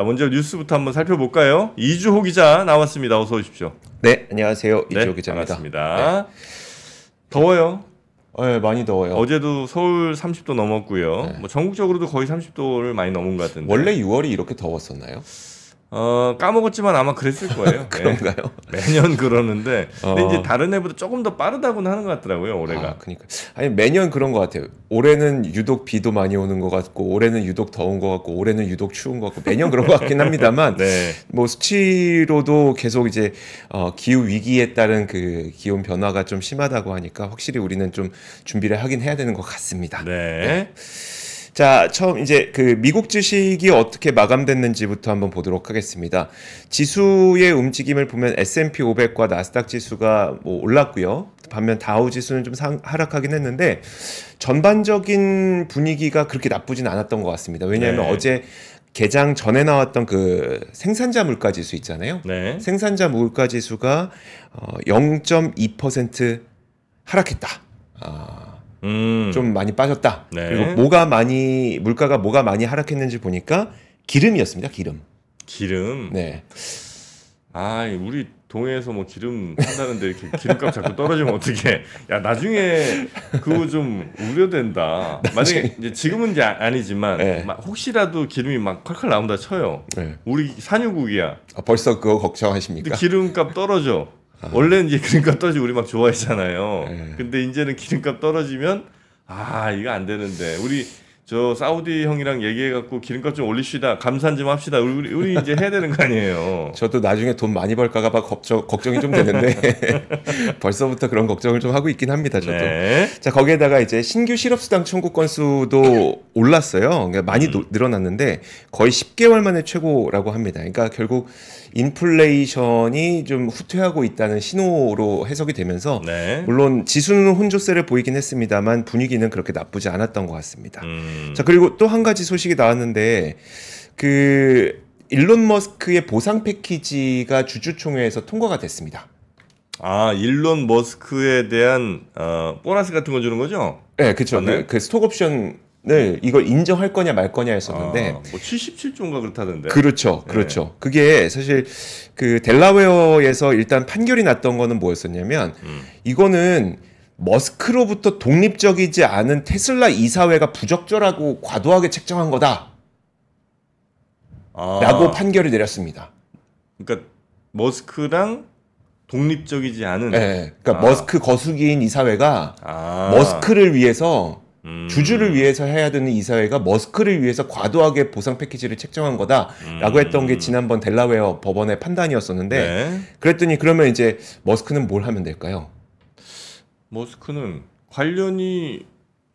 자, 먼저 뉴스부터 한번 살펴볼까요? 이주호 기자 나왔습니다. 어서 오십시오. 네, 안녕하세요. 네, 이주호 네, 기자입니다. 반갑습니다. 네. 더워요. 네, 많이 더워요. 어제도 서울 30도 넘었고요. 네. 뭐 전국적으로도 거의 30도를 많이 넘은 것 같은데. 원래 6월이 이렇게 더웠었나요? 어 까먹었지만 아마 그랬을 거예요. 그런가요? 네. 매년 그러는데 근데 어... 이제 다른 해보다 조금 더 빠르다고는 하는 것 같더라고요 올해가. 아, 그니까 아니 매년 그런 것 같아요. 올해는 유독 비도 많이 오는 것 같고 올해는 유독 더운 것 같고 올해는 유독 추운 것 같고 매년 그런 것 같긴 합니다만 네. 뭐 수치로도 계속 이제 어, 기후 위기에 따른 그 기온 변화가 좀 심하다고 하니까 확실히 우리는 좀 준비를 하긴 해야 되는 것 같습니다. 네. 네. 자, 처음 이제 그 미국 주식이 어떻게 마감됐는지부터 한번 보도록 하겠습니다. 지수의 움직임을 보면 S&P 500과 나스닥 지수가 뭐 올랐고요. 반면 다우 지수는 좀 상, 하락하긴 했는데 전반적인 분위기가 그렇게 나쁘진 않았던 것 같습니다. 왜냐하면 네. 어제 개장 전에 나왔던 그 생산자 물가 지수 있잖아요. 네. 생산자 물가 지수가 어, 0.2% 하락했다. 아. 음. 좀 많이 빠졌다. 네. 그리고 뭐가 많이 물가가 뭐가 많이 하락했는지 보니까 기름이었습니다. 기름. 기름. 네. 아, 우리 동해에서 뭐 기름 산다는데 이렇게 기름값 자꾸 떨어지면 어떻게? 야 나중에 그거 좀 우려된다. 만약에 이제 지금은 이제 아, 아니지만 네. 혹시라도 기름이 막 컬컬 나온다 쳐요. 네. 우리 산유국이야. 아, 벌써 그거 걱정하십니까? 기름값 떨어져. 아. 원래는 이제 기름값 떨어지면 우리 막 좋아했잖아요. 네. 근데 이제는 기름값 떨어지면 아 이거 안 되는데 우리 저 사우디 형이랑 얘기해갖고 기름값 좀 올리시다 감산 좀 합시다 우리, 우리 이제 해야 되는 거 아니에요. 저도 나중에 돈 많이 벌까봐 가 걱정 걱정이 좀 되는데 벌써부터 그런 걱정을 좀 하고 있긴 합니다. 저도. 네. 자 거기에다가 이제 신규 실업수당 청구 건수도 올랐어요. 그러니까 많이 음. 노, 늘어났는데 거의 10개월 만에 최고라고 합니다. 그러니까 결국 인플레이션이 좀 후퇴하고 있다는 신호로 해석이 되면서 네. 물론 지수는 혼조세를 보이긴 했습니다만 분위기는 그렇게 나쁘지 않았던 것 같습니다. 음. 음. 자 그리고 또 한 가지 소식이 나왔는데 그 일론 머스크의 보상 패키지가 주주총회에서 통과가 됐습니다. 아 일론 머스크에 대한 어, 보너스 같은 거 주는 거죠? 네, 그쵸 그, 그 스톡옵션 네, 이걸 인정할 거냐 말 거냐 했었는데 아, 뭐 77조인가 그렇다던데. 그렇죠. 네. 그렇죠. 네. 그게 사실 그 델라웨어에서 일단 판결이 났던 거는 뭐였었냐면 음. 이거는 머스크로부터 독립적이지 않은 테슬라 이사회가 부적절하고 과도하게 책정한 거다. 아. 라고 판결을 내렸습니다. 그러니까 머스크랑 독립적이지 않은. 네, 그러니까 아. 머스크 거수기인 이사회가 아. 머스크를 위해서 음. 주주를 위해서 해야 되는 이사회가 머스크를 위해서 과도하게 보상 패키지를 책정한 거다라고 음. 했던 게 지난번 델라웨어 법원의 판단이었었는데 네. 그랬더니 그러면 이제 머스크는 뭘 하면 될까요? 머스크는 관련이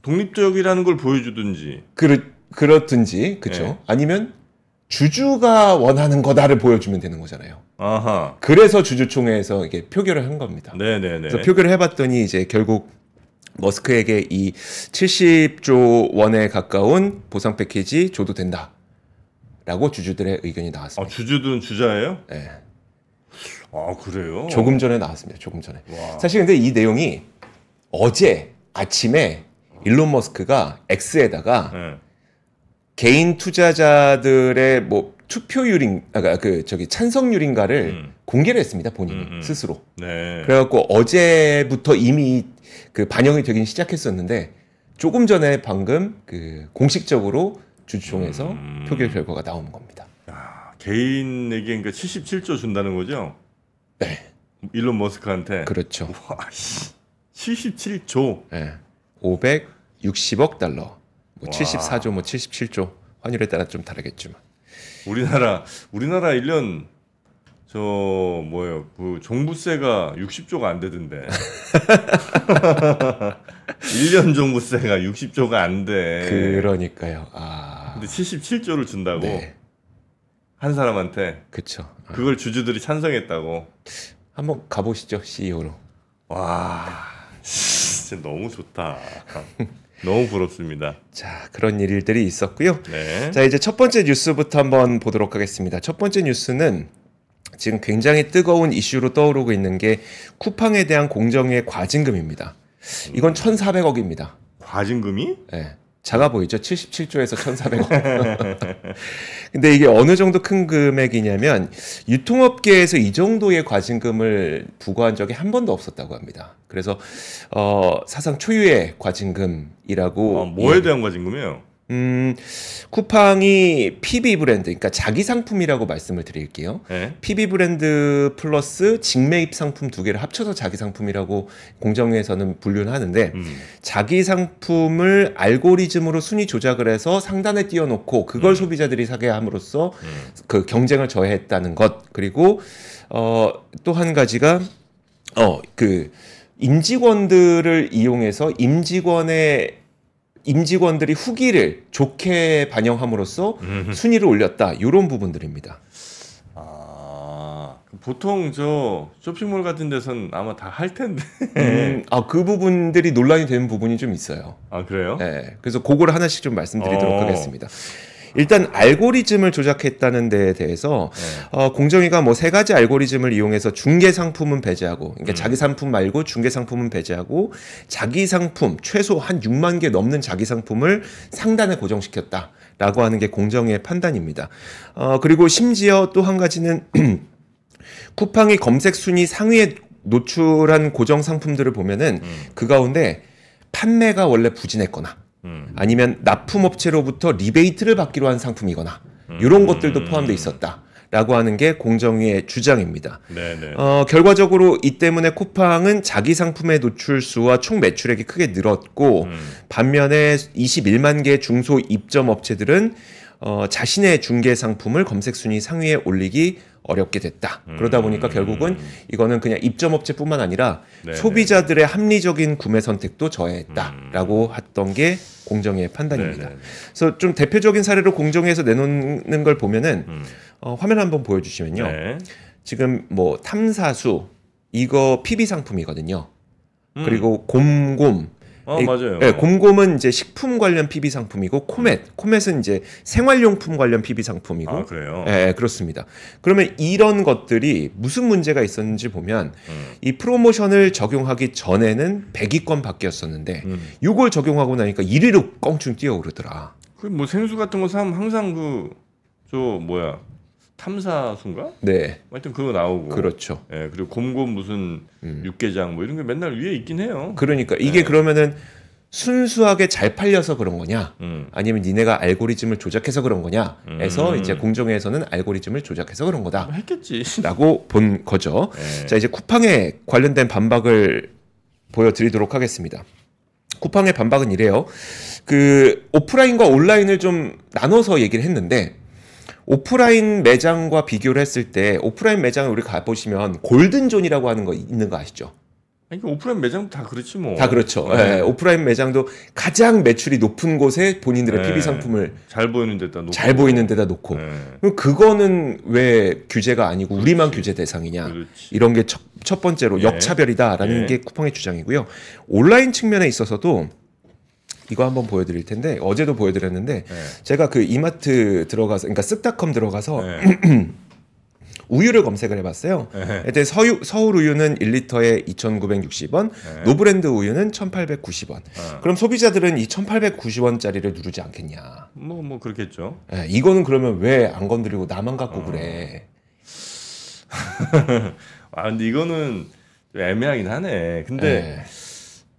독립적이라는 걸 보여주든지 그렇 그렇든지 그렇죠. 네. 아니면 주주가 원하는 거다를 보여주면 되는 거잖아요. 아하. 그래서 주주총회에서 이게 표결을 한 겁니다. 네네네. 그래서 표결을 해봤더니 이제 결국 머스크에게 이 70조 원에 가까운 보상 패키지 줘도 된다. 라고 주주들의 의견이 나왔습니다. 아, 주주들은 주자예요? 네. 아, 그래요? 조금 전에 나왔습니다. 조금 전에. 와. 사실 근데 이 내용이 어제 아침에 일론 머스크가 X에다가 네. 개인 투자자들의 뭐 투표율인 아까 그러니까 그 저기 찬성률인가를 음. 공개를 했습니다 본인이 음음. 음. 스스로. 네. 그래갖고 어제부터 이미 그 반영이 되긴 시작했었는데 조금 전에 방금 그 공식적으로 주총에서 음. 음. 표결 결과가 나온 겁니다. 야, 개인에게 그러니까 77조 준다는 거죠? 네. 일론 머스크한테. 그렇죠. 와, 77조. 예. 560억 달러. 뭐 74조 뭐 77조. 환율에 따라 좀 다르겠지만. 우리나라 우리나라 1년 저 뭐예요? 그 종부세가 60조가 안 되던데. 1년 종부세가 60조가 안 돼. 그러니까요. 아. 근데 77조를 준다고. 네. 한 사람한테. 그쵸. 아. 그걸 주주들이 찬성했다고. 한번 가보시죠 CEO로. 와. 진짜 너무 좋다. 너무 부럽습니다. 자, 그런 일들이 있었고요. 네. 자, 이제 첫 번째 뉴스부터 한번 보도록 하겠습니다. 첫 번째 뉴스는 지금 굉장히 뜨거운 이슈로 떠오르고 있는 게 쿠팡에 대한 공정의 과징금입니다. 이건 1,400억입니다. 음. 과징금이? 네. 작아 보이죠? 77조에서 1,400억. 근데 이게 어느 정도 큰 금액이냐면 유통업계에서 이 정도의 과징금을 부과한 적이 한 번도 없었다고 합니다. 그래서 어, 사상 초유의 과징금이라고 아, 뭐에 대한 과징금이에요? 음, 쿠팡이 PB 브랜드, 그러니까 자기 상품이라고 말씀을 드릴게요. 네. PB 브랜드 플러스 직매입 상품 두 개를 합쳐서 자기 상품이라고 공정위에서는 분류를 하는데, 음. 자기 상품을 알고리즘으로 순위 조작을 해서 상단에 띄워놓고 그걸 음. 소비자들이 사게 함으로써 음. 그 경쟁을 저해했다는 것. 그리고, 어, 또 한 가지가, 어, 그, 임직원들을 이용해서 임직원의 임직원들이 후기를 좋게 반영함으로써 음흠. 순위를 올렸다 이런 부분들입니다. 아 보통 저 쇼핑몰 같은 데서는 아마 다 할 텐데 음, 아그 부분들이 논란이 되는 부분이 좀 있어요. 아 그래요? 네, 그래서 그걸 하나씩 좀 말씀드리도록 어. 하겠습니다. 일단 알고리즘을 조작했다는 데에 대해서 네. 어, 공정위가 뭐 세 가지 알고리즘을 이용해서 중개 상품은 배제하고 그러니까 음. 자기 상품 말고 중개 상품은 배제하고 자기 상품 최소 한 6만 개 넘는 자기 상품을 상단에 고정시켰다. 라고 하는 게 공정의 위 판단입니다. 어, 그리고 심지어 또 한 가지는 쿠팡이 검색 순위 상위에 노출한 고정 상품들을 보면은 음. 그 가운데 판매가 원래 부진했거나 음. 아니면 납품업체로부터 리베이트를 받기로 한 상품이거나 음. 이런 것들도 포함되어 있었다. 라고 하는 게 공정위의 주장입니다. 어, 결과적으로 이 때문에 쿠팡은 자기 상품의 노출수와 총 매출액이 크게 늘었고 음. 반면에 21만 개 중소 입점 업체들은 어, 자신의 중개 상품을 검색 순위 상위에 올리기 어렵게 됐다. 음. 그러다 보니까 결국은 이거는 그냥 입점업체뿐만 아니라 네네. 네. 소비자들의 합리적인 구매 선택도 저해했다라고 음. 했던 게 공정위의 판단입니다. 네네. 네. 그래서 좀 대표적인 사례로 공정위에서 내놓는 걸 보면은 음. 어, 화면 한번 보여주시면요. 네. 지금 뭐 탐사수 이거 PB 상품이거든요. 그리고 곰곰 어, 맞아요. 예, 곰곰은 이제 식품 관련 PB 상품이고 코멧, 음. 코멧은 이제 생활용품 관련 PB 상품이고. 아, 그래요. 예, 예, 그렇습니다. 그러면 이런 것들이 무슨 문제가 있었는지 보면 음. 이 프로모션을 적용하기 전에는 100위권 밖이었었는데 음. 이걸 적용하고 나니까 1위로 껑충 뛰어오르더라. 그 뭐 생수 같은 거 사면 항상 그 저 뭐야 탐사순가? 네. 하여튼 그거 나오고. 그렇죠. 예, 그리고 곰곰 무슨 음. 육개장 뭐 이런 게 맨날 위에 있긴 해요. 그러니까 예. 이게 예. 그러면은 순수하게 잘 팔려서 그런 거냐, 음. 아니면 니네가 알고리즘을 조작해서 그런 거냐, 해서 음. 이제 공정위에서는 알고리즘을 조작해서 그런 거다. 음, 했겠지. 라고 본 거죠. 예. 자, 이제 쿠팡에 관련된 반박을 보여드리도록 하겠습니다. 쿠팡의 반박은 이래요. 그 오프라인과 온라인을 좀 나눠서 얘기를 했는데 오프라인 매장과 비교를 했을 때 오프라인 매장을 우리 가보시면 골든존이라고 하는 거 있는 거 아시죠? 아니, 오프라인 매장도 다 그렇지 뭐. 다 그렇죠. 네. 네. 오프라인 매장도 가장 매출이 높은 곳에 본인들의 네. PB 상품을 잘 보이는 데다 놓고. 잘 보이는 데다 놓고. 네. 그럼 그거는 왜 규제가 아니고 우리만 규제 대상이냐. 그렇지. 이런 게 첫 번째로 네. 역차별이다라는 네. 게 쿠팡의 주장이고요. 온라인 측면에 있어서도 이거 한번 보여드릴 텐데 어제도 보여드렸는데 네. 제가 그 이마트 들어가서 그러니까 쓱닷컴 들어가서 네. 우유를 검색을 해봤어요. 네. 그때 서유, 서울 우유는 1리터에 2,960원, 네. 노브랜드 우유는 1,890원. 아. 그럼 소비자들은 이 1,890원짜리를 누르지 않겠냐? 뭐뭐 뭐 그렇겠죠. 네, 이거는 그러면 왜 안 건드리고 나만 갖고 어. 그래? 아 근데 이거는 좀 애매하긴 하네. 근데 네.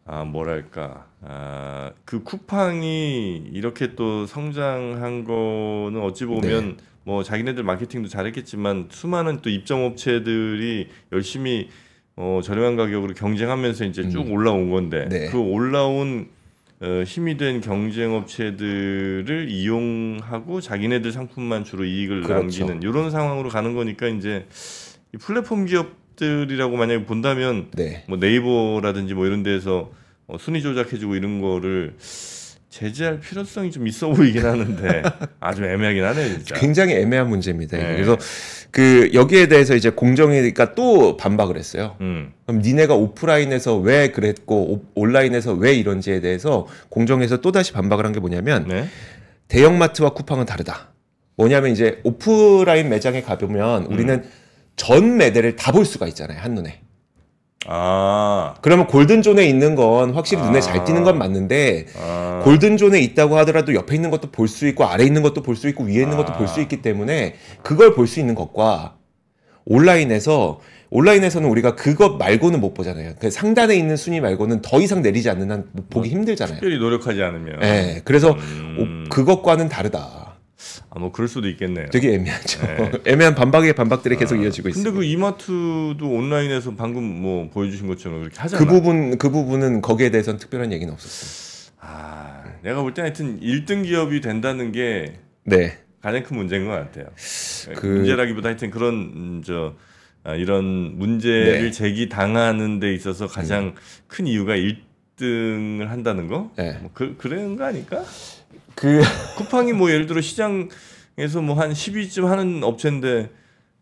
아, 뭐랄까 아, 그 쿠팡이 이렇게 또 성장한 거는 어찌 보면 네. 뭐 자기네들 마케팅도 잘했겠지만 수많은 또 입점 업체들이 열심히 어, 저렴한 가격으로 경쟁하면서 이제 음. 쭉 음. 올라온 건데 네. 그 올라온 어, 힘이 된 경쟁 업체들을 이용하고 자기네들 상품만 주로 이익을 그렇죠. 남기는 이런 상황으로 가는 거니까 이제 플랫폼 기업 것들이라고 만약에 본다면 네. 뭐 네이버라든지 뭐 이런 데에서 어, 순위 조작해주고 이런 거를 제재할 필요성이 좀 있어 보이긴 하는데 아주 애매하긴 하네요. 진짜. 굉장히 애매한 문제입니다. 네. 그래서 그 여기에 대해서 이제 공정위가 또 반박을 했어요. 음. 그럼 니네가 오프라인에서 왜 그랬고 오, 온라인에서 왜 이런지에 대해서 공정에서 또 다시 반박을 한 게 뭐냐면 네? 대형마트와 쿠팡은 다르다. 뭐냐면 이제 오프라인 매장에 가보면 우리는 음. 전 매대를 다 볼 수가 있잖아요 한눈에 아. 그러면 골든존에 있는 건 확실히 아. 눈에 잘 아. 띄는 건 맞는데, 아. 골든존에 있다고 하더라도 옆에 있는 것도 볼 수 있고, 아래 있는 것도 볼 수 있고, 위에 있는 것도 볼수 아. 있기 때문에, 그걸 볼 수 있는 것과, 온라인에서, 온라인에서는 우리가 그것 말고는 못 보잖아요. 그 상단에 있는 순위 말고는 더 이상 내리지 않는 한 보기 뭐 힘들잖아요. 특별히 노력하지 않으면. 네. 그래서, 음. 그것과는 다르다. 아, 뭐 그럴 수도 있겠네요. 되게 애매하죠. 네. 애매한 반박에 반박들이 아, 계속 아, 이어지고 있습니다. 근데 그 이마트도 온라인에서 방금 뭐 보여주신 것처럼 그렇게 하잖아요. 그 부분 그 부분은 거기에 대해서는 특별한 얘기는 없었어요. 아, 음. 내가 볼때 하여튼 1등 기업이 된다는 게 네. 가장 큰 문제인 것 같아요. 네, 그... 문제라기보다 하여튼 그런 음, 저 아, 이런 문제를 네. 제기 당하는 데 있어서 가장 음. 큰 이유가 1등을 한다는 거? 네. 뭐 그, 그런 거 아닐까? 그 쿠팡이 뭐 예를 들어 시장에서 뭐 한 10위쯤 하는 업체인데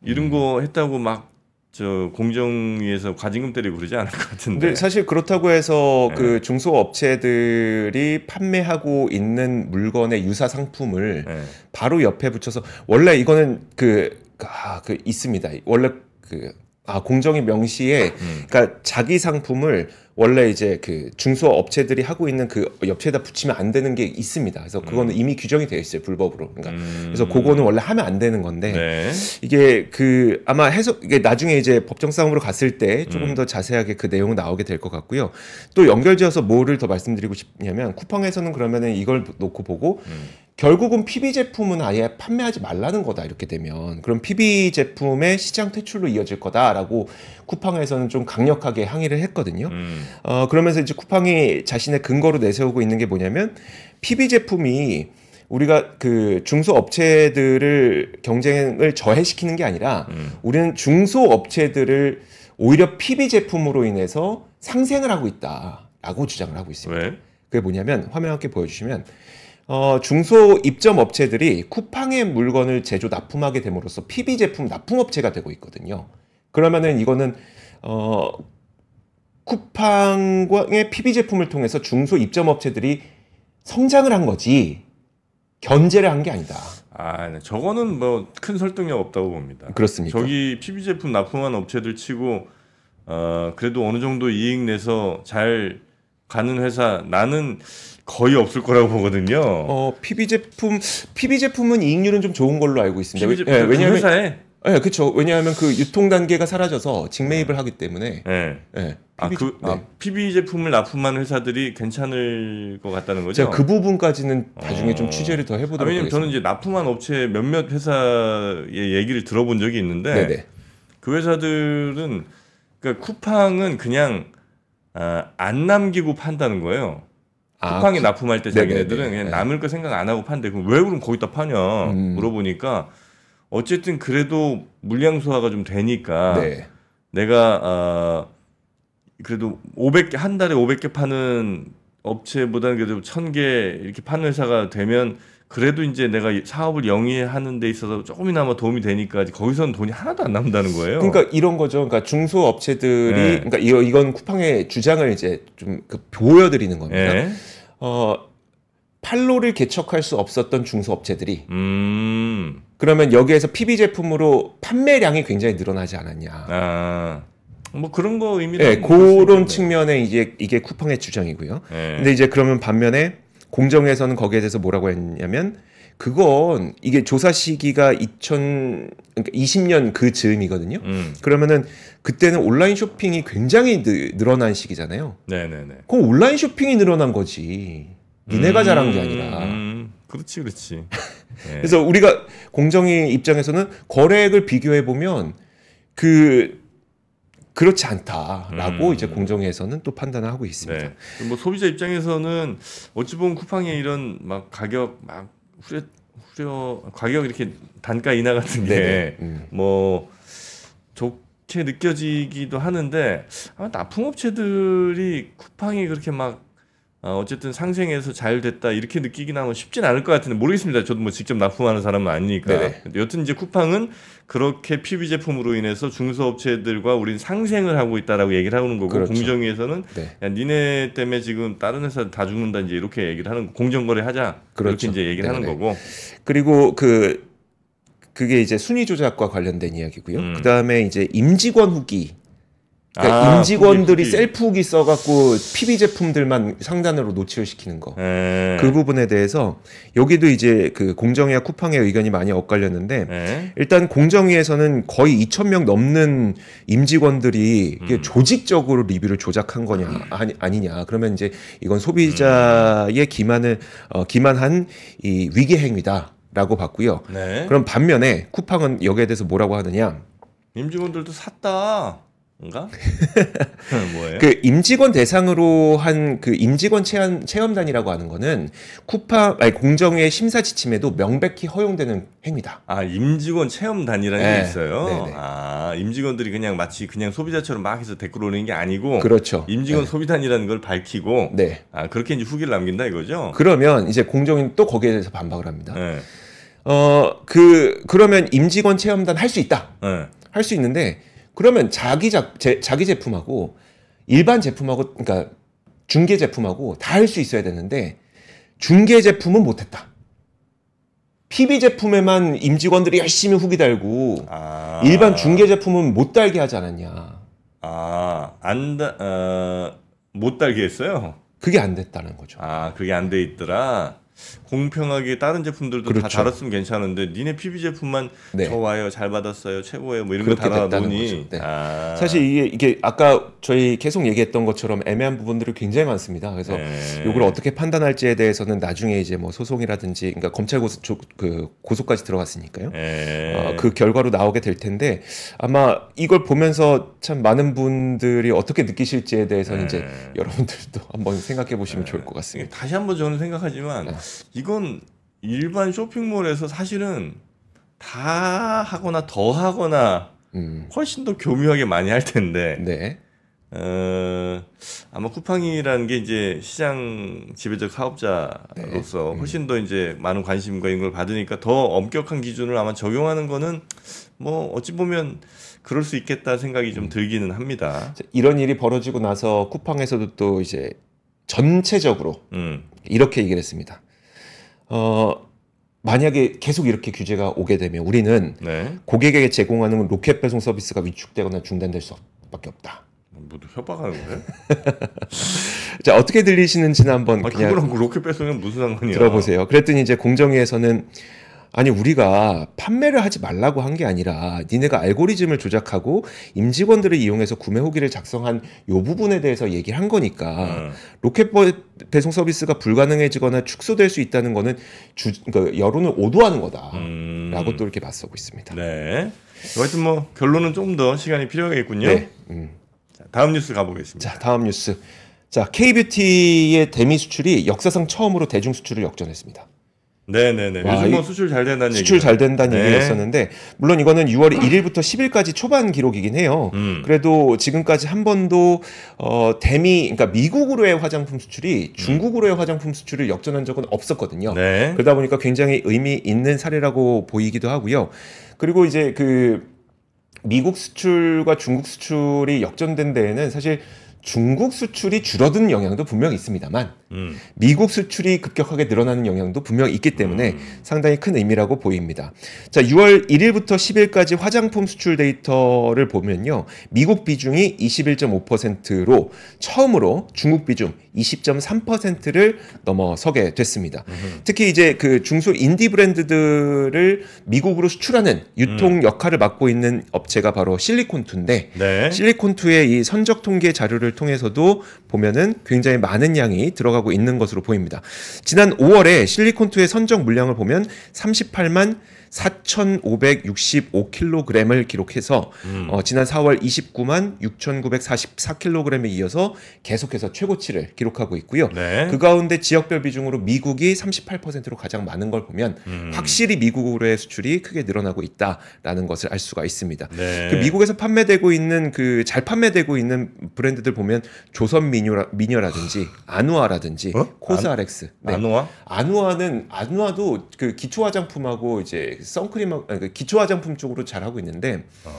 이런 거 음. 했다고 막 저 공정위에서 과징금 때리고 그러지 않을 것 같은데. 사실 그렇다고 해서 네. 그 중소업체들이 판매하고 있는 물건의 유사 상품을 네. 바로 옆에 붙여서 원래 이거는 그, 아, 그 있습니다. 원래 그아 공정위 명시에 음. 그러니까 자기 상품을 원래 이제 그 중소 업체들이 하고 있는 그 옆에다 붙이면 안 되는 게 있습니다. 그래서 음. 그거는 음. 이미 규정이 되어 있어요 불법으로. 그러니까 음. 그래서 그거는 원래 하면 안 되는 건데 네. 이게 그 아마 해석 이게 나중에 이제 법정 싸움으로 갔을 때 조금 음. 더 자세하게 그 내용 나오게 될 것 같고요. 또 연결지어서 뭐를 더 말씀드리고 싶냐면 쿠팡에서는 그러면은 이걸 놓고 보고. 음. 결국은 PB 제품은 아예 판매하지 말라는 거다 이렇게 되면 그럼 PB 제품의 시장 퇴출로 이어질 거다라고 쿠팡에서는 좀 강력하게 항의를 했거든요. 음. 어, 그러면서 이제 쿠팡이 자신의 근거로 내세우고 있는 게 뭐냐면 PB 제품이 우리가 그 중소업체들을 경쟁을 저해시키는 게 아니라 음. 우리는 중소업체들을 오히려 PB 제품으로 인해서 상생을 하고 있다라고 주장을 하고 있습니다. 왜? 그게 뭐냐면 화면 함께 보여주시면 어, 중소 입점 업체들이 쿠팡의 물건을 제조 납품하게 됨으로써 PB 제품 납품업체가 되고 있거든요. 그러면은 이거는 어, 쿠팡의 PB 제품을 통해서 중소 입점 업체들이 성장을 한 거지 견제를 한 게 아니다. 아, 네. 저거는 뭐 큰 설득력 없다고 봅니다. 그렇습니까? 저기 PB 제품 납품한 업체들 치고 어, 그래도 어느 정도 이익 내서 잘 가는 회사 나는 거의 없을 거라고 보거든요. 어, PB 제품 PB 제품은 이익률은 좀 좋은 걸로 알고 있습니다. 제품 예, 왜냐하면 그 회사에 예, 네, 그렇죠. 왜냐하면 그 유통 단계가 사라져서 직매입을 네. 하기 때문에. 네. 예. 예. p 아, 그, 네. 아, 네. PB 제품을 납품한 회사들이 괜찮을 것 같다는 거죠? 제가 그 부분까지는 나중에 어... 좀 취재를 더 해보도록 아, 왜냐면 하겠 저는 이제 납품한 업체 몇몇 회사의 얘기를 들어본 적이 있는데 네네. 그 회사들은 그러니까 쿠팡은 그냥 아, 안 남기고 판다는 거예요. 쿠팡이 아, 그, 납품할 때 자기네들은 그냥 네. 남을 거 생각 안 하고 판대. 그럼 왜 그럼 거기다 파냐 음. 물어보니까 어쨌든 그래도 물량 소화가 좀 되니까 네. 내가 어, 그래도 500개 한 달에 500개 파는 업체보다는 그래도 1000개 이렇게 파는 회사가 되면 그래도 이제 내가 사업을 영위하는 데 있어서 조금이나마 도움이 되니까 거기서는 돈이 하나도 안 남는다는 거예요. 그러니까 이런 거죠. 그러니까 중소업체들이 네. 그러니까 이거 이건 쿠팡의 주장을 이제 좀그 보여드리는 겁니다. 네. 어, 판로를 개척할 수 없었던 중소업체들이 음. 그러면 여기에서 PB 제품으로 판매량이 굉장히 늘어나지 않았냐. 아. 뭐 그런 거 의미도 네, 그런 측면에 이제 이게 쿠팡의 주장이고요. 네. 근데 이제 그러면 반면에 공정에서는 거기에 대해서 뭐라고 했냐면 그건 이게 조사 시기가 2020년 그러니까 그 즈음이거든요. 음. 그러면은 그때는 온라인 쇼핑이 굉장히 늘, 어난 시기잖아요. 네네네. 그럼 온라인 쇼핑이 늘어난 거지. 니네가 음. 잘한 게 아니라. 음. 그렇지, 그렇지. 네. 그래서 우리가 공정의 입장에서는 거래액을 비교해 보면 그 그렇지 않다라고 음. 이제 공정위에서는 또 판단을 하고 있습니다. 네. 뭐 소비자 입장에서는 어찌 보면 쿠팡의 이런 막 가격 막 후려 후려 가격 이렇게 단가 인하 같은 게뭐 네. 음. 좋게 느껴지기도 하는데 아마 납품업체들이 쿠팡이 그렇게 막 어, 어쨌든 상생해서 잘 됐다 이렇게 느끼긴 하면 쉽진 않을 것 같은데 모르겠습니다. 저도 뭐 직접 납품하는 사람은 아니니까. 네네. 여튼 이제 쿠팡은 그렇게 PB 제품으로 인해서 중소업체들과 우린 상생을 하고 있다라고 얘기를 하는 거고 그렇죠. 공정위에서는 네. 야, 니네 때문에 지금 다른 회사 다 죽는다 이제 이렇게 얘기를 하는 공정거래 하자 그렇죠. 이렇게 이제 얘기를 네네. 하는 거고. 그리고 그 그게 이제 순위 조작과 관련된 이야기고요. 음. 그 다음에 이제 임직원 후기 그러니까 아, 임직원들이 후기, 후기. 셀프기 써갖고 PB 제품들만 상단으로 노출 시키는 거. 에. 예. 그 부분에 대해서 여기도 이제 그 공정위와 쿠팡의 의견이 많이 엇갈렸는데 에. 예. 일단 공정위에서는 거의 2천 명 넘는 임직원들이 음. 조직적으로 리뷰를 조작한 거냐 아니, 아니냐. 그러면 이제 이건 소비자의 음. 기만을 어, 기만한 이 위기 행위다라고 봤고요. 네. 그럼 반면에 쿠팡은 여기에 대해서 뭐라고 하느냐? 임직원들도 샀다. 인가? 뭐예요? 그 임직원 대상으로 한 그 임직원 체험, 체험단이라고 하는 거는 쿠파 아니 공정의 심사 지침에도 명백히 허용되는 행위다. 아 임직원 체험단이라는 네. 게 있어요. 네네. 네. 아 임직원들이 그냥 마치 그냥 소비자처럼 막 해서 댓글 오는 게 아니고 그렇죠. 임직원 네. 소비단이라는 걸 밝히고 네. 아 그렇게 이제 후기를 남긴다 이거죠. 그러면 이제 공정인 또 거기에 대해서 반박을 합니다. 네. 어그 그러면 임직원 체험단 할 수 있다. 네. 할수 있는데 그러면 자기 작, 제, 자기 제품하고 일반 제품하고 그러니까 중개 제품하고 다 할 수 있어야 되는데 중개 제품은 못했다. PB 제품에만 임직원들이 열심히 후기 달고 아... 일반 중개 제품은 못 달게 하지 않았냐. 아, 안, 다, 어, 못 달게 했어요? 그게 안 됐다는 거죠. 아, 그게 안 돼 있더라. 공평하게 다른 제품들도 그렇죠. 다 달았으면 괜찮은데 니네 PB 제품만 네. 좋아요, 잘 받았어요, 최고예요, 뭐 이런 거 달아보니 네. 아. 사실 이게 이게 아까 저희 계속 얘기했던 것처럼 애매한 부분들이 굉장히 많습니다. 그래서 네. 이걸 어떻게 판단할지에 대해서는 나중에 이제 뭐 소송이라든지 그러니까 검찰 고소 그 고소까지 들어갔으니까요. 네. 어, 그 결과로 나오게 될 텐데 아마 이걸 보면서 참 많은 분들이 어떻게 느끼실지에 대해서 는 이제 네. 여러분들도 한번 생각해 보시면 네. 좋을 것 같습니다. 다시 한번 저는 생각하지만 이 네. 이건 일반 쇼핑몰에서 사실은 다 하거나 더 하거나 음. 훨씬 더 교묘하게 많이 할 텐데. 네. 어, 아마 쿠팡이라는 게 이제 시장 지배적 사업자로서 네. 음. 훨씬 더 이제 많은 관심과 이런 걸 받으니까 더 엄격한 기준을 아마 적용하는 거는 뭐 어찌 보면 그럴 수 있겠다 생각이 좀 음. 들기는 합니다. 이런 일이 벌어지고 나서 쿠팡에서도 또 이제 전체적으로 음. 이렇게 얘기를 했습니다. 어, 만약에 계속 이렇게 규제가 오게 되면 우리는 네. 고객에게 제공하는 로켓 배송 서비스가 위축되거나 중단될 수밖에 없다. 모두 협박하는데? 자 어떻게 들리시는지 한번 아, 그냥 그거 로켓 배송은 무슨 상관이야? 들어보세요. 그랬더니 이제 공정위에서는 아니 우리가 판매를 하지 말라고 한 게 아니라 니네가 알고리즘을 조작하고 임직원들을 이용해서 구매 후기를 작성한 요 부분에 대해서 얘기를 한 거니까 음. 로켓 배송 서비스가 불가능해지거나 축소될 수 있다는 거는 주, 그러니까 여론을 오도하는 거다라고 음. 또 이렇게 맞서고 있습니다. 네. 하튼뭐 결론은 좀 더 시간이 필요하겠군요. 네. 음. 음. 자, 다음 뉴스 가보겠습니다. 자, 다음 뉴스. 자, K뷰티의 대미 수출이 역사상 처음으로 대중 수출을 역전했습니다. 네네네. 와, 요즘은 수출 잘 된다는 얘기 수출 잘 된다는 네. 얘기였었는데 물론 이거는 6월 1일부터 10일까지 초반 기록이긴 해요. 음. 그래도 지금까지 한 번도 어 대미 그러니까 미국으로의 화장품 수출이 중국으로의 화장품 수출을 역전한 적은 없었거든요. 네. 그러다 보니까 굉장히 의미 있는 사례라고 보이기도 하고요. 그리고 이제 그 미국 수출과 중국 수출이 역전된 데에는 사실 중국 수출이 줄어든 영향도 분명히 있습니다만 음. 미국 수출이 급격하게 늘어나는 영향도 분명히 있기 때문에 음. 상당히 큰 의미라고 보입니다. 자, 6월 1일부터 10일까지 화장품 수출 데이터를 보면요. 미국 비중이 21.5%로 처음으로 중국 비중 20.3%를 넘어서게 됐습니다. 음. 특히 이제 그 중소 인디 브랜드들을 미국으로 수출하는 유통 음. 역할을 맡고 있는 업체가 바로 실리콘투인데 네. 실리콘투의 이 선적 통계 자료를 자료를 통해서도 보면은 굉장히 많은 양이 들어가고 있는 것으로 보입니다. 지난 5월에 실리콘2의 선정 물량을 보면 38만 4,565kg을 기록해서 음. 어, 지난 4월 29만 6,944kg에 이어서 계속해서 최고치를 기록하고 있고요. 네. 그 가운데 지역별 비중으로 미국이 38%로 가장 많은 걸 보면 음. 확실히 미국으로의 수출이 크게 늘어나고 있다라는 것을 알 수가 있습니다. 네. 그 미국에서 판매되고 있는 그 잘 판매되고 있는 브랜드들 보면 조선 미뉴라 미녀라든지 아누아라든지 어? 코스알엑스 안, 네. 아누아 아누아는 아누아도 그 기초 화장품하고 이제 선크림 아, 그러니까 기초 화장품 쪽으로 잘 하고 있는데 어...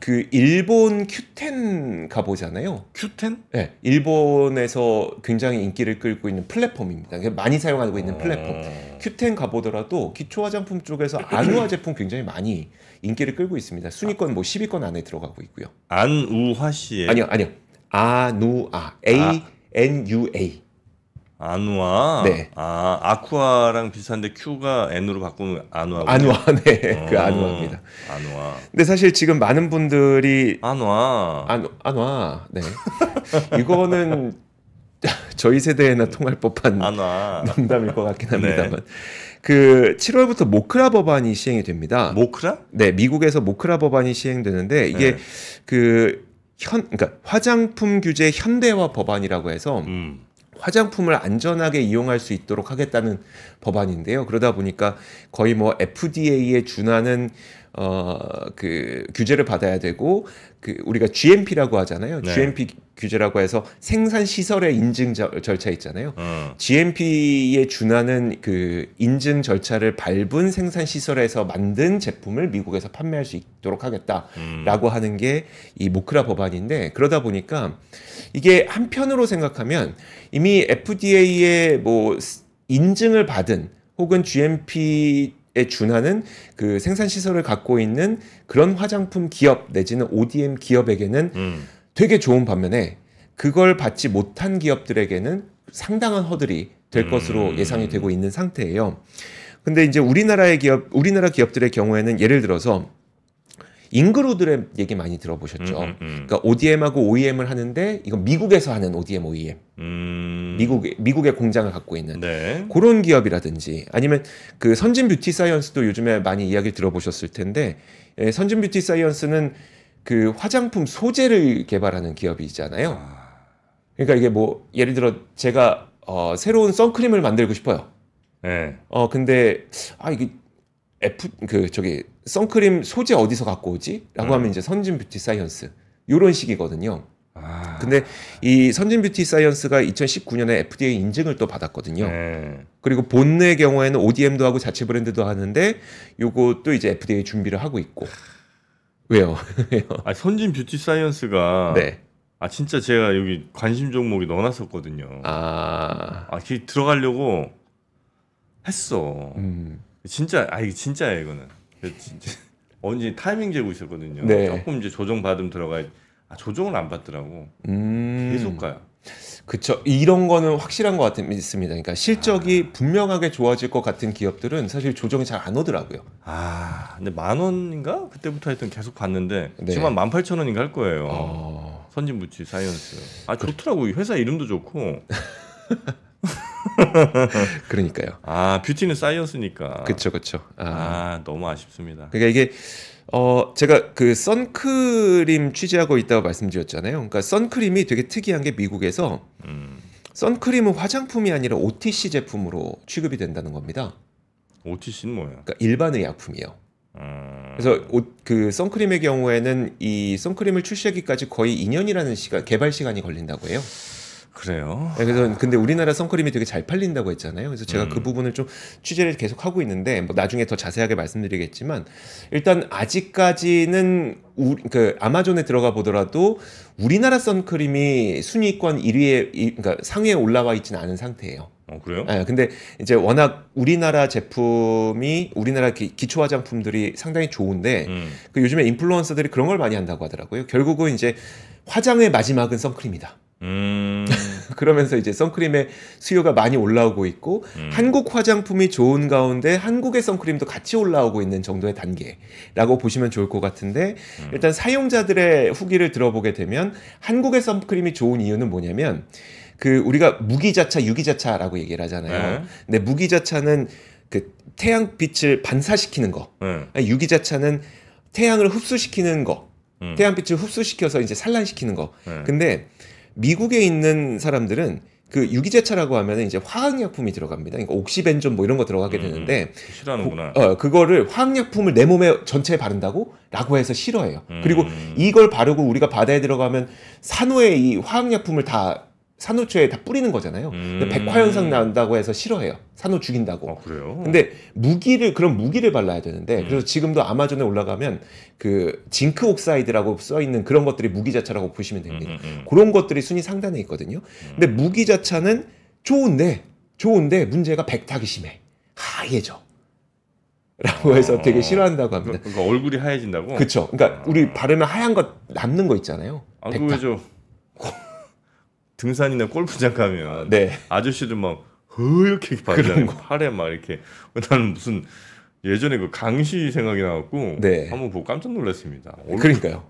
그 일본 큐텐 가보잖아요. 큐텐? 네, 일본에서 굉장히 인기를 끌고 있는 플랫폼입니다. 그러니까 많이 사용하고 있는 플랫폼. 어... 큐텐 가보더라도 기초 화장품 쪽에서 안우화 제품 굉장히 많이 인기를 끌고 있습니다. 순위권 뭐 10위권 안에 들어가고 있고요. 안우화 씨의 아니요 아니요 아누아 A 아. N U A 안와. 네. 아, 아쿠아랑 비슷한데 Q가 N으로 바꾸면 안와. 안아 네. 그 음, 안와입니다. 안와. 근데 사실 지금 많은 분들이. 안와. 안, 안와. 네. 이거는 저희 세대에나 통할 법한 안와. 농담일 것 같긴 네. 합니다만. 네. 그 7월부터 모크라 법안이 시행이 됩니다. 모크라? 네, 미국에서 모크라 법안이 시행되는데 이게 네. 그 현, 그러니까 화장품 규제 현대화 법안이라고 해서 음. 화장품을 안전하게 이용할 수 있도록 하겠다는 법안인데요. 그러다 보니까 거의 뭐 FDA에 준하는 어, 그 규제를 받아야 되고 그 우리가 GMP라고 하잖아요. 네. GMP 규제라고 해서 생산 시설의 인증 절차 있잖아요. 어. GMP에 준하는 그 인증 절차를 밟은 생산 시설에서 만든 제품을 미국에서 판매할 수 있도록 하겠다라고 음. 하는 게 이 모크라 법안인데 그러다 보니까 이게 한편으로 생각하면 이미 FDA의 뭐 인증을 받은 혹은 GMP 에 준하는 그 생산 시설을 갖고 있는 그런 화장품 기업 내지는 ODM 기업에게는 음. 되게 좋은 반면에 그걸 받지 못한 기업들에게는 상당한 허들이 될 음. 것으로 예상이 되고 있는 상태예요. 근데 이제 우리나라의 기업, 우리나라 기업들의 경우에는 예를 들어서 잉그루드의 얘기 많이 들어보셨죠. 음, 음. 음. 그러니까 ODM하고 OEM을 하는데 이건 미국에서 하는 ODM, OEM. 음. 미국 미국의 공장을 갖고 있는 네. 그런 기업이라든지 아니면 그 선진 뷰티 사이언스도 요즘에 많이 이야기를 들어보셨을 텐데 예, 선진 뷰티 사이언스는 그 화장품 소재를 개발하는 기업이잖아요. 아. 그러니까 이게 뭐 예를 들어 제가 어, 새로운 선크림을 만들고 싶어요. 네. 어 근데 아 이게 F 그 저기 선크림 소재 어디서 갖고 오지? 라고 음. 하면 이제 선진 뷰티 사이언스. 요런 식이거든요. 아. 근데 이 선진 뷰티 사이언스가 2019년에 FDA 인증을 또 받았거든요. 네. 그리고 본의 경우에는 ODM도 하고 자체 브랜드도 하는데 요것도 이제 FDA 준비를 하고 있고. 왜요? 아, 선진 뷰티 사이언스가 네. 아 진짜 제가 여기 관심 종목에 넣어놨었거든요. 아, 아 들어가려고 했어. 음. 진짜 아이거 진짜야 이거는. 그 진짜 언제 타이밍 재고 있었거든요. 네. 조금 이제 조정 받음 들어가 아, 조정을 안 받더라고. 음... 계속 가요. 그쵸 이런 거는 확실한 것 같습니다. 그러니까 실적이 아... 분명하게 좋아질 것 같은 기업들은 사실 조정이 잘 안 오더라고요. 아 근데 만 원인가 그때부터 하여튼 계속 봤는데 네. 지금 한만 팔천 원인가 할 거예요. 어... 선진부치 사이언스. 아 그 좋더라고 요 회사 이름도 좋고 그러니까요. 아 뷰티는 사이언스니까 그렇죠, 그렇죠. 아. 아. 너무 아쉽습니다. 그러니까 이게 어 제가 그 선크림 취재하고 있다고 말씀드렸잖아요. 그러니까 선크림이 되게 특이한 게 미국에서 음. 선크림은 화장품이 아니라 OTC 제품으로 취급이 된다는 겁니다. OTC는 뭐예요? 그러니까 일반 의약품이요 아. 그래서 옷, 그 선크림의 경우에는 이 선크림을 출시하기까지 거의 2년이라는 시간 개발 시간이 걸린다고 해요. 그래요. 네, 그래서 근데 우리나라 선크림이 되게 잘 팔린다고 했잖아요. 그래서 제가 음. 그 부분을 좀 취재를 계속 하고 있는데 뭐 나중에 더 자세하게 말씀드리겠지만 일단 아직까지는 우리, 그 아마존에 들어가 보더라도 우리나라 선크림이 순위권 1위에 그러니까 상위에 올라와 있지는 않은 상태예요. 어, 그래요? 네, 근데 이제 워낙 우리나라 제품이 우리나라 기, 초 화장품들이 상당히 좋은데 음. 그 요즘에 인플루언서들이 그런 걸 많이 한다고 하더라고요. 결국은 이제 화장의 마지막은 선크림이다. 음. 그러면서 이제 선크림의 수요가 많이 올라오고 있고 음. 한국 화장품이 좋은 가운데 한국의 선크림도 같이 올라오고 있는 정도의 단계라고 보시면 좋을 것 같은데 음. 일단 사용자들의 후기를 들어보게 되면 한국의 선크림이 좋은 이유는 뭐냐면 그 우리가 무기자차 유기자차라고 얘기를 하잖아요. 네. 근데 무기자차는 그 태양빛을 반사시키는 거. 네. 유기자차는 태양을 흡수시키는 거. 음. 태양빛을 흡수시켜서 이제 산란시키는 거. 네. 근데 미국에 있는 사람들은 그 유기제차라고 하면 이제 화학약품이 들어갑니다. 그러니까 옥시벤존 뭐 이런 거 들어가게 음, 되는데 음, 싫어하는구나. 그, 어, 그거를 화학약품을 내 몸에 전체에 바른다고?라고 해서 싫어해요. 음. 그리고 이걸 바르고 우리가 바다에 들어가면 산호에이 화학약품을 다 산후초에 다 뿌리는 거잖아요. 음. 백화현상 나온다고 해서 싫어해요. 산후 죽인다고. 아, 그래요? 근데 무기를 그런 무기를 발라야 되는데 음. 그래서 지금도 아마존에 올라가면 그 징크 옥사이드라고 써 있는 그런 것들이 무기자차라고 보시면 음, 됩니다. 음, 음, 그런 것들이 순위 상단에 있거든요. 음. 근데 무기자차는 좋은데 좋은데 문제가 백탁이 심해. 하얘져. 라고 해서 어... 되게 싫어한다고 그러니까 합니다. 그러니까 얼굴이 하얘진다고? 그렇죠. 그러니까 아... 우리 바르면 하얀 것 남는 거 있잖아요. 아, 백탁. 그죠 등산이나 골프장 가면 네. 아저씨들 막 이렇게 발잖아요. 팔에 막 이렇게 나는 무슨 예전에 그 강시 생각이 나갖고 네. 한번 보고 깜짝 놀랐습니다. 그러니까요.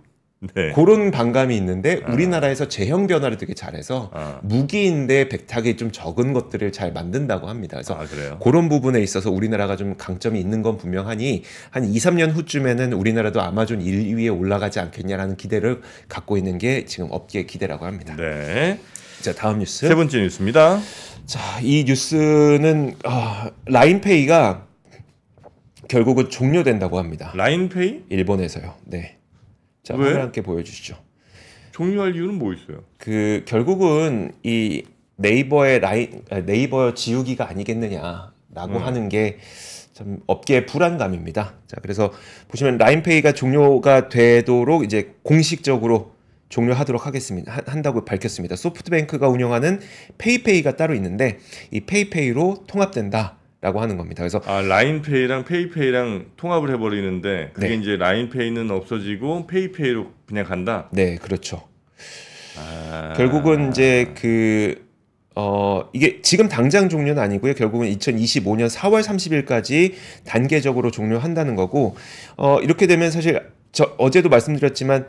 네. 그런 반감이 있는데 아. 우리나라에서 제형 변화를 되게 잘해서 아. 무기인데 백탁이 좀 적은 것들을 잘 만든다고 합니다. 그래서 아, 그래요? 그런 부분에 있어서 우리나라가 좀 강점이 있는 건 분명하니 한 2, 3년 후쯤에는 우리나라도 아마존 1위에 올라가지 않겠냐라는 기대를 갖고 있는 게 지금 업계의 기대라고 합니다. 네. 자 다음 뉴스 세 번째 뉴스입니다. 자이 뉴스는 어, 라인페이가 결국은 종료된다고 합니다. 라인페이? 일본에서요. 네. 자 왜? 화면 함께 보여주시죠. 종료할 이유는 뭐 있어요? 그 결국은 이 네이버의 라인 아, 네이버 지우기가 아니겠느냐라고 음. 하는 게참 업계의 불안감입니다. 자 그래서 보시면 라인페이가 종료가 되도록 이제 공식적으로 종료하도록 하겠습니다. 한다고 밝혔습니다. 소프트뱅크가 운영하는 페이페이가 따로 있는데 이 페이페이로 통합된다. 라고 하는 겁니다. 그래서 아, 라인페이랑 페이페이랑 통합을 해 버리는데 그게 네. 이제 라인페이는 없어지고 페이페이로 그냥 간다. 네, 그렇죠. 아... 결국은 이제 그 어, 이게 지금 당장 종료는 아니고요. 결국은 2025년 4월 30일까지 단계적으로 종료한다는 거고, 어, 이렇게 되면 사실 저 어제도 말씀드렸지만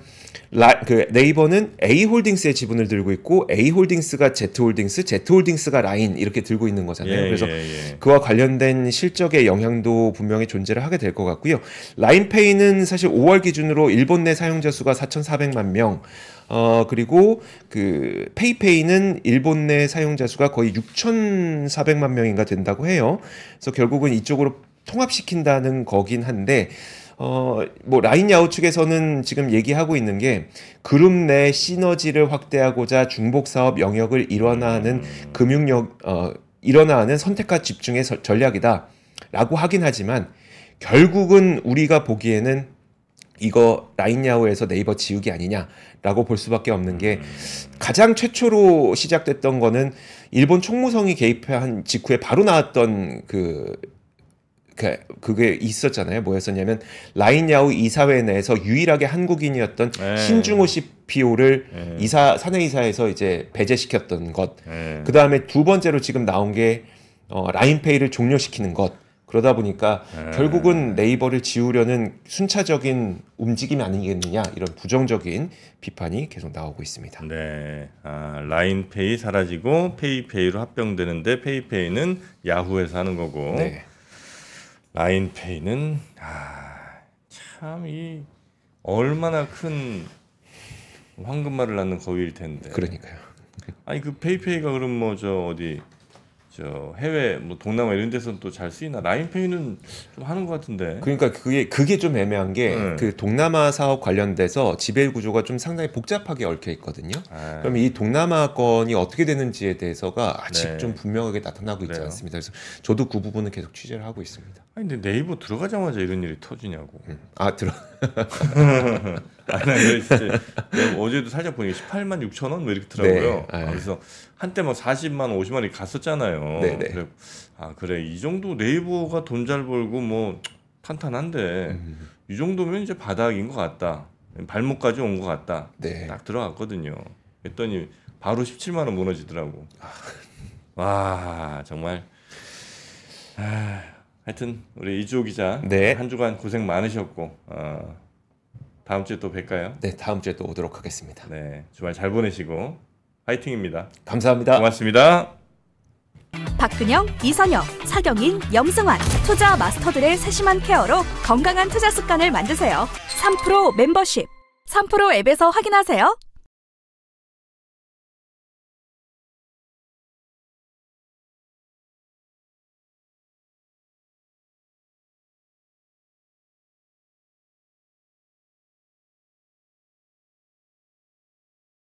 라, 그 네이버는 A홀딩스의 지분을 들고 있고 A홀딩스가 Z홀딩스, Z홀딩스가 라인 이렇게 들고 있는 거잖아요. 예, 그래서 예, 예. 그와 관련된 실적의 영향도 분명히 존재를 하게 될 것 같고요. 라인페이는 사실 5월 기준으로 일본 내 사용자 수가 4,400만 명, 어 그리고 그 페이페이는 일본 내 사용자 수가 거의 6,400만 명인가 된다고 해요. 그래서 결국은 이쪽으로 통합시킨다는 거긴 한데 어, 뭐 라인 야우 측에서는 지금 얘기하고 있는 게 그룹 내 시너지를 확대하고자 중복 사업 영역을 일원화하는 음. 금융력 어, 일원화하는 선택과 집중의 서, 전략이다라고 하긴 하지만 결국은 우리가 보기에는 이거 라인 야우에서 네이버 지우기 아니냐라고 볼 수밖에 없는 게 음. 가장 최초로 시작됐던 거는 일본 총무성이 개입한 직후에 바로 나왔던 그 그러니까 그게 있었잖아요. 뭐였었냐면 라인야우 이사회 내에서 유일하게 한국인이었던 네. 신중호 CPO를 네. 이사 사내 이사에서 이제 배제시켰던 것. 네. 그 다음에 두 번째로 지금 나온 게 어, 라인페이를 종료시키는 것. 그러다 보니까 네. 결국은 네이버를 지우려는 순차적인 움직임이 아니겠느냐 이런 부정적인 비판이 계속 나오고 있습니다. 네, 아, 라인페이 사라지고 페이페이로 합병되는데 페이페이는 야후에서 하는 거고. 네. 라인페이는 아, 참이 얼마나 큰 황금말을 낳는 거위일 텐데. 그러니까요. 아니 그 페이페이가 그럼 뭐 저 어디 저 해외 뭐 동남아 이런 데서는 또 잘 쓰이나 라인페이는 좀 하는 것 같은데. 그러니까 그게 그게 좀 애매한 게그 네. 그 동남아 사업 관련돼서 지배일 구조가 좀 상당히 복잡하게 얽혀 있거든요. 아. 그럼 이 동남아 건이 어떻게 되는지에 대해서가 아직 네. 좀 분명하게 나타나고 있지 그래요? 네. 않습니다. 그래서 저도 그 부분은 계속 취재를 하고 있습니다. 아니 근데 네이버 들어가자마자 이런 일이 터지냐고. 음. 아 들어. 아니, 아니 진 어제도 살짝 보니까 18만 6천 원뭐 이렇게 더라고요. 네. 아, 예. 그래서 한때 막 40만 50만이 갔었잖아요. 네네. 그래, 아 그래 이 정도 네이버가 돈 잘 벌고 뭐 탄탄한데 음. 이 정도면 이제 바닥인 것 같다. 발목까지 온 것 같다. 네. 딱 들어갔거든요. 했더니 바로 17만 원 무너지더라고. 아. 와 정말. 아, 하여튼 우리 이주호 기자 네. 한 주간 고생 많으셨고 어, 다음 주에 또 뵐까요? 네 다음 주에 또 오도록 하겠습니다. 네 주말 잘 보내시고 화이팅입니다 감사합니다. 고맙습니다. 박근영, 이선영, 사경인, 염승환 투자 마스터들의 세심한 케어로 건강한 투자 습관을 만드세요. 3프로 멤버십 3프로 앱에서 확인하세요.